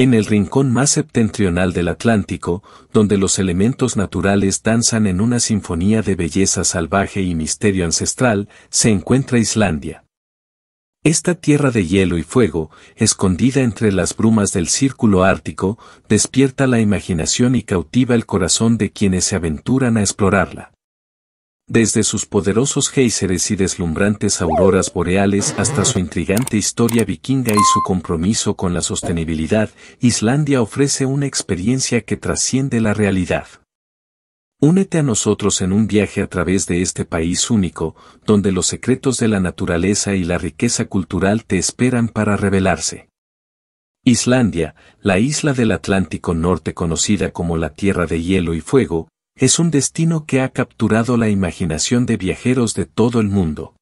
En el rincón más septentrional del Atlántico, donde los elementos naturales danzan en una sinfonía de belleza salvaje y misterio ancestral, se encuentra Islandia. Esta tierra de hielo y fuego, escondida entre las brumas del círculo ártico, despierta la imaginación y cautiva el corazón de quienes se aventuran a explorarla desde sus poderosos géiseres y deslumbrantes auroras boreales hasta su intrigante historia vikinga y su compromiso con la sostenibilidad, Islandia ofrece una experiencia que trasciende la realidad. Únete a nosotros en un viaje a través de este país único, donde los secretos de la naturaleza y la riqueza cultural te esperan para revelarse. Islandia, la isla del Atlántico Norte conocida como la Tierra de Hielo y Fuego, es un destino que ha capturado la imaginación de viajeros de todo el mundo.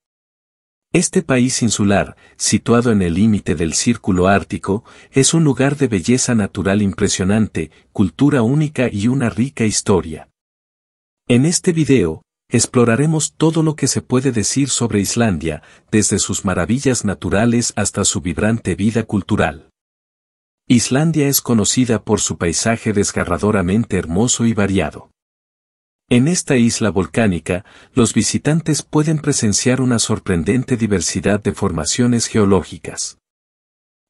Este país insular, situado en el límite del Círculo Ártico, es un lugar de belleza natural impresionante, cultura única y una rica historia. En este video, exploraremos todo lo que se puede decir sobre Islandia, desde sus maravillas naturales hasta su vibrante vida cultural. Islandia es conocida por su paisaje desgarradoramente hermoso y variado. En esta isla volcánica, los visitantes pueden presenciar una sorprendente diversidad de formaciones geológicas.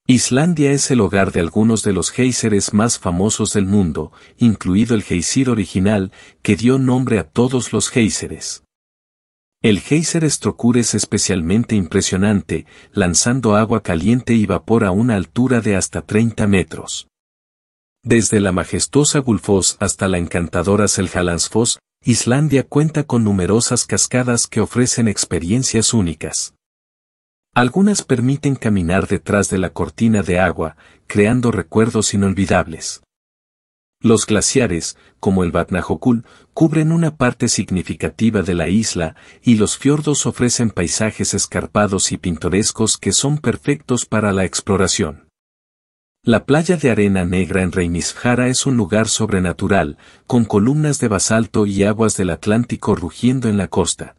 Islandia es el hogar de algunos de los géiseres más famosos del mundo, incluido el geysir original, que dio nombre a todos los géiseres. El géiser Strokur es especialmente impresionante, lanzando agua caliente y vapor a una altura de hasta 30 metros. Desde la majestuosa Gulfos hasta la encantadora Seljalandsfoss, Islandia cuenta con numerosas cascadas que ofrecen experiencias únicas. Algunas permiten caminar detrás de la cortina de agua, creando recuerdos inolvidables. Los glaciares, como el Vatnajökull, cubren una parte significativa de la isla y los fiordos ofrecen paisajes escarpados y pintorescos que son perfectos para la exploración. La playa de arena negra en Reynisfjara es un lugar sobrenatural, con columnas de basalto y aguas del Atlántico rugiendo en la costa.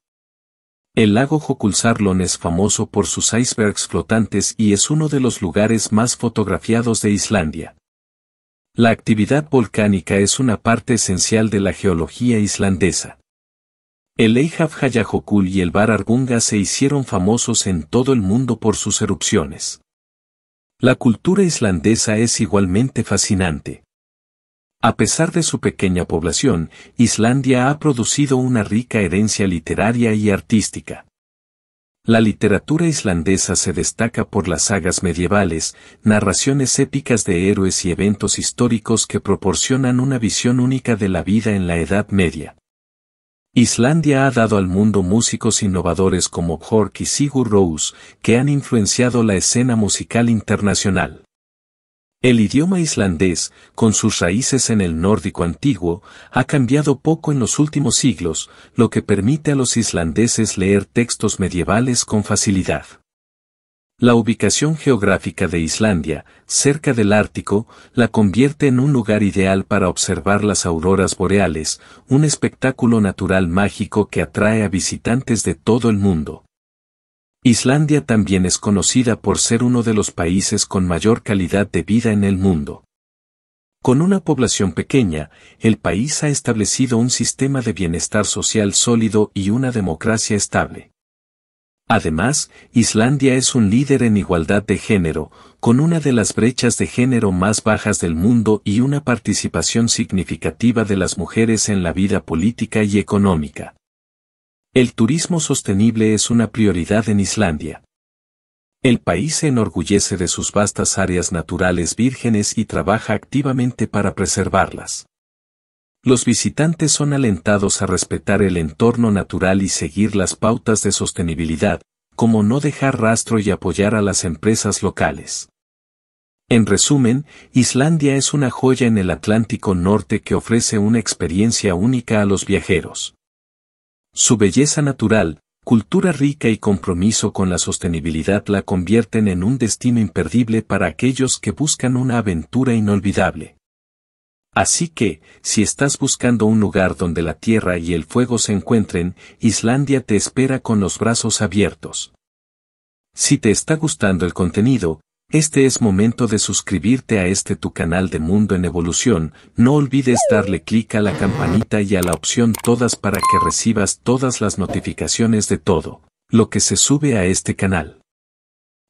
El lago Jokulsarlon es famoso por sus icebergs flotantes y es uno de los lugares más fotografiados de Islandia. La actividad volcánica es una parte esencial de la geología islandesa. El Eyjafjallajökull y el Bar Argunga se hicieron famosos en todo el mundo por sus erupciones. La cultura islandesa es igualmente fascinante. A pesar de su pequeña población, Islandia ha producido una rica herencia literaria y artística. La literatura islandesa se destaca por las sagas medievales, narraciones épicas de héroes y eventos históricos que proporcionan una visión única de la vida en la Edad Media. Islandia ha dado al mundo músicos innovadores como Hork y Sigur Rós, que han influenciado la escena musical internacional. El idioma islandés, con sus raíces en el nórdico antiguo, ha cambiado poco en los últimos siglos, lo que permite a los islandeses leer textos medievales con facilidad. La ubicación geográfica de Islandia, cerca del Ártico, la convierte en un lugar ideal para observar las auroras boreales, un espectáculo natural mágico que atrae a visitantes de todo el mundo. Islandia también es conocida por ser uno de los países con mayor calidad de vida en el mundo. Con una población pequeña, el país ha establecido un sistema de bienestar social sólido y una democracia estable. Además, Islandia es un líder en igualdad de género, con una de las brechas de género más bajas del mundo y una participación significativa de las mujeres en la vida política y económica. El turismo sostenible es una prioridad en Islandia. El país se enorgullece de sus vastas áreas naturales vírgenes y trabaja activamente para preservarlas. Los visitantes son alentados a respetar el entorno natural y seguir las pautas de sostenibilidad, como no dejar rastro y apoyar a las empresas locales. En resumen, Islandia es una joya en el Atlántico Norte que ofrece una experiencia única a los viajeros. Su belleza natural, cultura rica y compromiso con la sostenibilidad la convierten en un destino imperdible para aquellos que buscan una aventura inolvidable. Así que, si estás buscando un lugar donde la tierra y el fuego se encuentren, Islandia te espera con los brazos abiertos. Si te está gustando el contenido, este es momento de suscribirte a este tu canal de Mundo en Evolución, no olvides darle clic a la campanita y a la opción todas para que recibas todas las notificaciones de todo lo que se sube a este canal.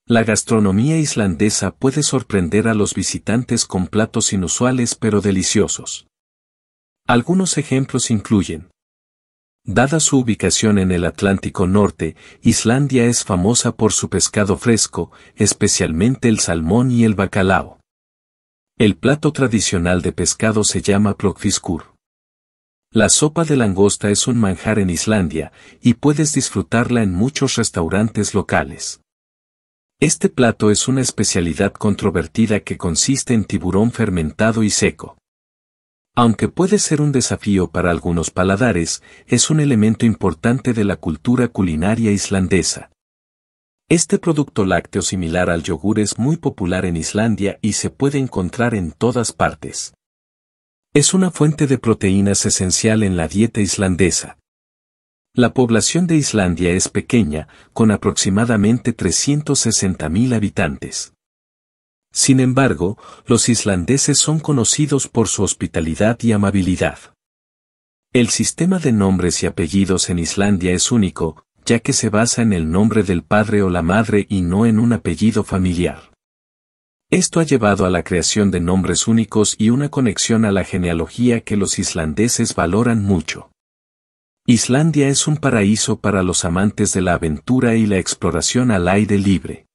La gastronomía islandesa puede sorprender a los visitantes con platos inusuales pero deliciosos. Algunos ejemplos incluyen. Dada su ubicación en el Atlántico Norte, Islandia es famosa por su pescado fresco, especialmente el salmón y el bacalao. El plato tradicional de pescado se llama plokfiskur. La sopa de langosta es un manjar en Islandia, y puedes disfrutarla en muchos restaurantes locales. Este plato es una especialidad controvertida que consiste en tiburón fermentado y seco. Aunque puede ser un desafío para algunos paladares, es un elemento importante de la cultura culinaria islandesa. Este producto lácteo similar al yogur es muy popular en Islandia y se puede encontrar en todas partes. Es una fuente de proteínas esencial en la dieta islandesa. La población de Islandia es pequeña, con aproximadamente 360.000 habitantes. Sin embargo, los islandeses son conocidos por su hospitalidad y amabilidad. El sistema de nombres y apellidos en Islandia es único, ya que se basa en el nombre del padre o la madre y no en un apellido familiar. Esto ha llevado a la creación de nombres únicos y una conexión a la genealogía que los islandeses valoran mucho. Islandia es un paraíso para los amantes de la aventura y la exploración al aire libre.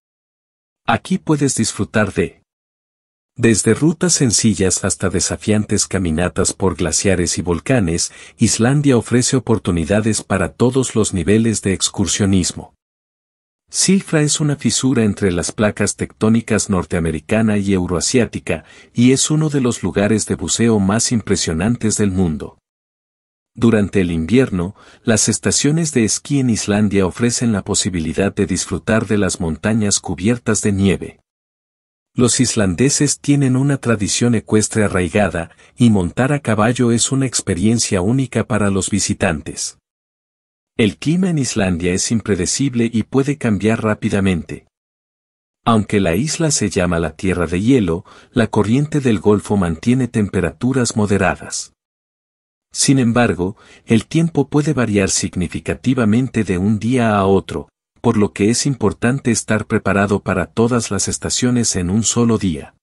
Aquí puedes disfrutar de desde rutas sencillas hasta desafiantes caminatas por glaciares y volcanes, Islandia ofrece oportunidades para todos los niveles de excursionismo. Silfra es una fisura entre las placas tectónicas norteamericana y euroasiática, y es uno de los lugares de buceo más impresionantes del mundo. Durante el invierno, las estaciones de esquí en Islandia ofrecen la posibilidad de disfrutar de las montañas cubiertas de nieve. Los islandeses tienen una tradición ecuestre arraigada, y montar a caballo es una experiencia única para los visitantes. El clima en Islandia es impredecible y puede cambiar rápidamente. Aunque la isla se llama la Tierra de Hielo, la corriente del Golfo mantiene temperaturas moderadas. Sin embargo, el tiempo puede variar significativamente de un día a otro, por lo que es importante estar preparado para todas las estaciones en un solo día.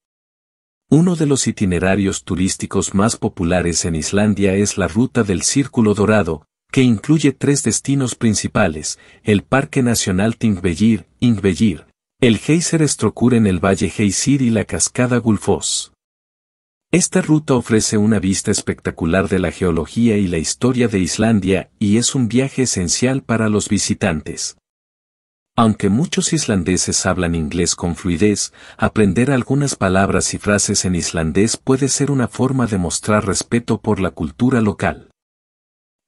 Uno de los itinerarios turísticos más populares en Islandia es la Ruta del Círculo Dorado, que incluye tres destinos principales, el Parque Nacional Tingvellir, Ingvellir, el Geyser Strokkur en el Valle Geysir y la Cascada Gullfoss. Esta ruta ofrece una vista espectacular de la geología y la historia de Islandia y es un viaje esencial para los visitantes. Aunque muchos islandeses hablan inglés con fluidez, aprender algunas palabras y frases en islandés puede ser una forma de mostrar respeto por la cultura local.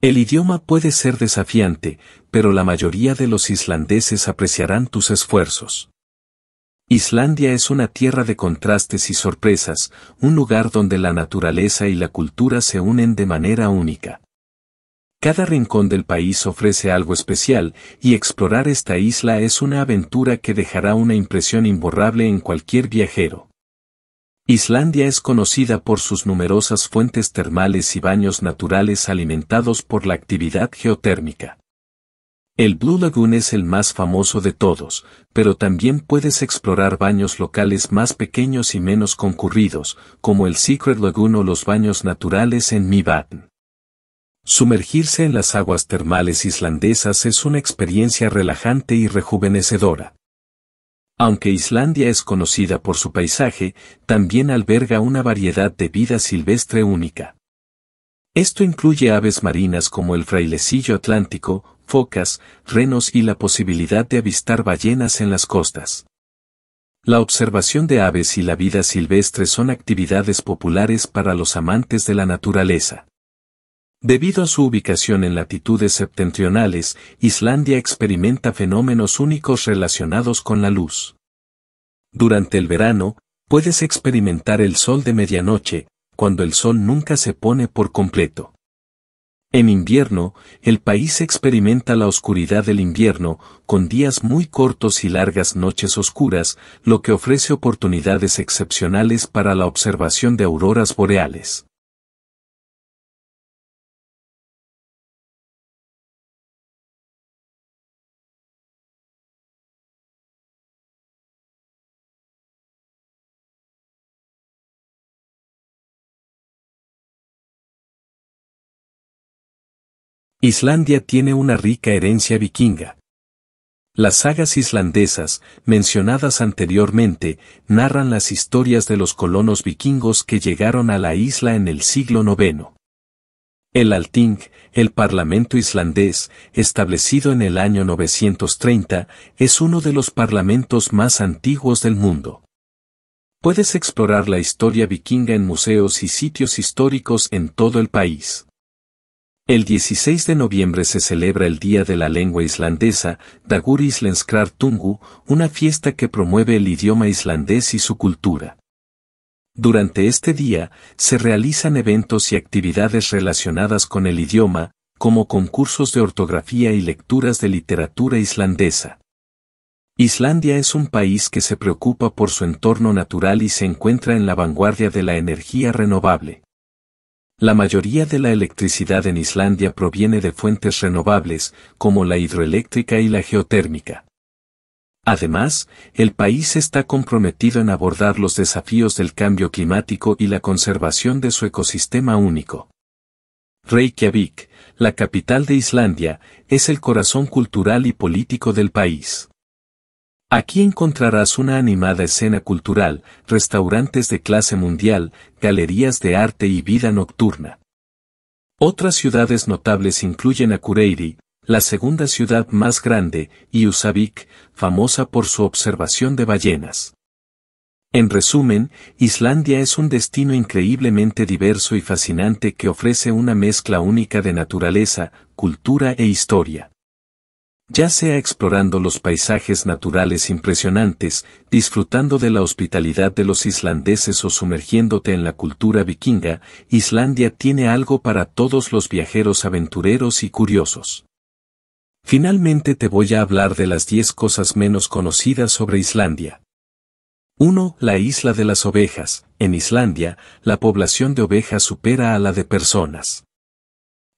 El idioma puede ser desafiante, pero la mayoría de los islandeses apreciarán tus esfuerzos. Islandia es una tierra de contrastes y sorpresas, un lugar donde la naturaleza y la cultura se unen de manera única. Cada rincón del país ofrece algo especial, y explorar esta isla es una aventura que dejará una impresión imborrable en cualquier viajero. Islandia es conocida por sus numerosas fuentes termales y baños naturales alimentados por la actividad geotérmica. El Blue Lagoon es el más famoso de todos, pero también puedes explorar baños locales más pequeños y menos concurridos, como el Secret Lagoon o los baños naturales en Mibatn. Sumergirse en las aguas termales islandesas es una experiencia relajante y rejuvenecedora. Aunque Islandia es conocida por su paisaje, también alberga una variedad de vida silvestre única. Esto incluye aves marinas como el frailecillo atlántico, focas, renos y la posibilidad de avistar ballenas en las costas. La observación de aves y la vida silvestre son actividades populares para los amantes de la naturaleza. Debido a su ubicación en latitudes septentrionales, Islandia experimenta fenómenos únicos relacionados con la luz. Durante el verano, puedes experimentar el sol de medianoche, cuando el sol nunca se pone por completo. En invierno, el país experimenta la oscuridad del invierno, con días muy cortos y largas noches oscuras, lo que ofrece oportunidades excepcionales para la observación de auroras boreales. Islandia tiene una rica herencia vikinga. Las sagas islandesas, mencionadas anteriormente, narran las historias de los colonos vikingos que llegaron a la isla en el siglo IX. El Alting, el parlamento islandés, establecido en el año 930, es uno de los parlamentos más antiguos del mundo. Puedes explorar la historia vikinga en museos y sitios históricos en todo el país. El 16 de noviembre se celebra el Día de la Lengua Islandesa, Dagur Islenskrar Tungu, una fiesta que promueve el idioma islandés y su cultura. Durante este día, se realizan eventos y actividades relacionadas con el idioma, como concursos de ortografía y lecturas de literatura islandesa. Islandia es un país que se preocupa por su entorno natural y se encuentra en la vanguardia de la energía renovable. La mayoría de la electricidad en Islandia proviene de fuentes renovables, como la hidroeléctrica y la geotérmica. Además, el país está comprometido en abordar los desafíos del cambio climático y la conservación de su ecosistema único. Reykjavik, la capital de Islandia, es el corazón cultural y político del país. Aquí encontrarás una animada escena cultural, restaurantes de clase mundial, galerías de arte y vida nocturna. Otras ciudades notables incluyen Akureyri, la segunda ciudad más grande, y Usavik, famosa por su observación de ballenas. En resumen, Islandia es un destino increíblemente diverso y fascinante que ofrece una mezcla única de naturaleza, cultura e historia ya sea explorando los paisajes naturales impresionantes, disfrutando de la hospitalidad de los islandeses o sumergiéndote en la cultura vikinga, Islandia tiene algo para todos los viajeros aventureros y curiosos. Finalmente te voy a hablar de las 10 cosas menos conocidas sobre Islandia. 1. La isla de las ovejas. En Islandia, la población de ovejas supera a la de personas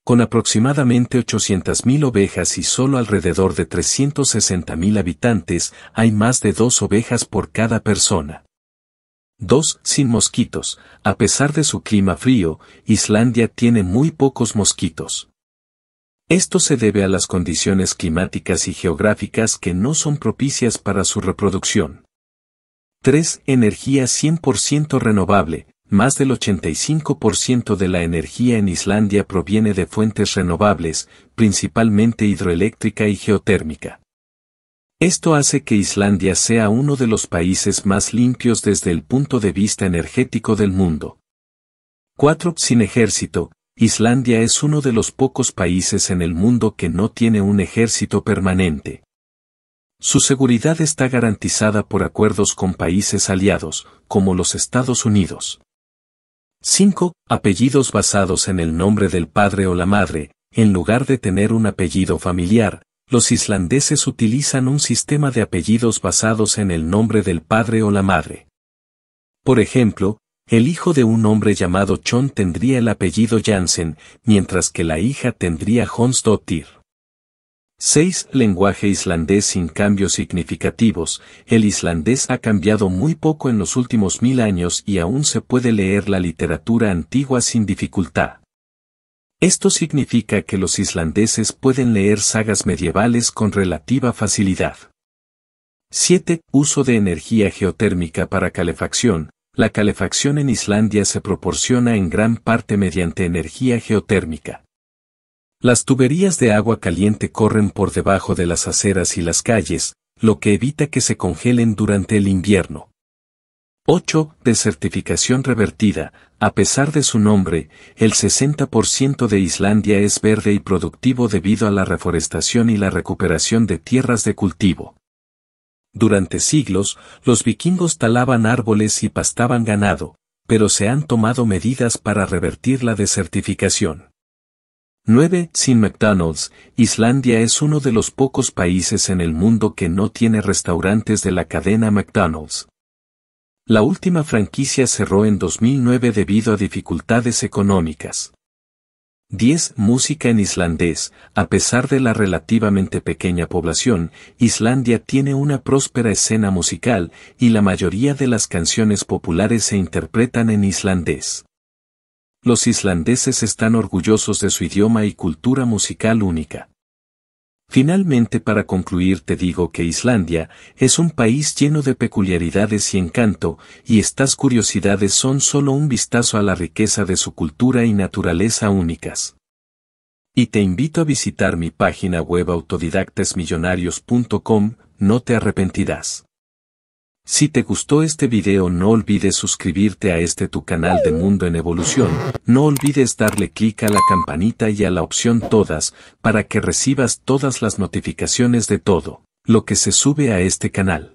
con aproximadamente 800.000 ovejas y solo alrededor de 360.000 habitantes, hay más de dos ovejas por cada persona. 2. Sin mosquitos. A pesar de su clima frío, Islandia tiene muy pocos mosquitos. Esto se debe a las condiciones climáticas y geográficas que no son propicias para su reproducción. 3. Energía 100% renovable. Más del 85% de la energía en Islandia proviene de fuentes renovables, principalmente hidroeléctrica y geotérmica. Esto hace que Islandia sea uno de los países más limpios desde el punto de vista energético del mundo. 4. Sin ejército, Islandia es uno de los pocos países en el mundo que no tiene un ejército permanente. Su seguridad está garantizada por acuerdos con países aliados, como los Estados Unidos. 5. Apellidos basados en el nombre del padre o la madre, en lugar de tener un apellido familiar, los islandeses utilizan un sistema de apellidos basados en el nombre del padre o la madre. Por ejemplo, el hijo de un hombre llamado Chon tendría el apellido Jansen, mientras que la hija tendría Honsdottir. 6. Lenguaje islandés sin cambios significativos. El islandés ha cambiado muy poco en los últimos mil años y aún se puede leer la literatura antigua sin dificultad. Esto significa que los islandeses pueden leer sagas medievales con relativa facilidad. 7. Uso de energía geotérmica para calefacción. La calefacción en Islandia se proporciona en gran parte mediante energía geotérmica. Las tuberías de agua caliente corren por debajo de las aceras y las calles, lo que evita que se congelen durante el invierno. 8. Desertificación revertida. A pesar de su nombre, el 60% de Islandia es verde y productivo debido a la reforestación y la recuperación de tierras de cultivo. Durante siglos, los vikingos talaban árboles y pastaban ganado, pero se han tomado medidas para revertir la desertificación. 9. Sin McDonald's, Islandia es uno de los pocos países en el mundo que no tiene restaurantes de la cadena McDonald's. La última franquicia cerró en 2009 debido a dificultades económicas. 10. Música en islandés. A pesar de la relativamente pequeña población, Islandia tiene una próspera escena musical y la mayoría de las canciones populares se interpretan en islandés los islandeses están orgullosos de su idioma y cultura musical única. Finalmente para concluir te digo que Islandia es un país lleno de peculiaridades y encanto, y estas curiosidades son solo un vistazo a la riqueza de su cultura y naturaleza únicas. Y te invito a visitar mi página web autodidactesmillonarios.com, no te arrepentirás. Si te gustó este video no olvides suscribirte a este tu canal de Mundo en Evolución, no olvides darle clic a la campanita y a la opción todas, para que recibas todas las notificaciones de todo, lo que se sube a este canal.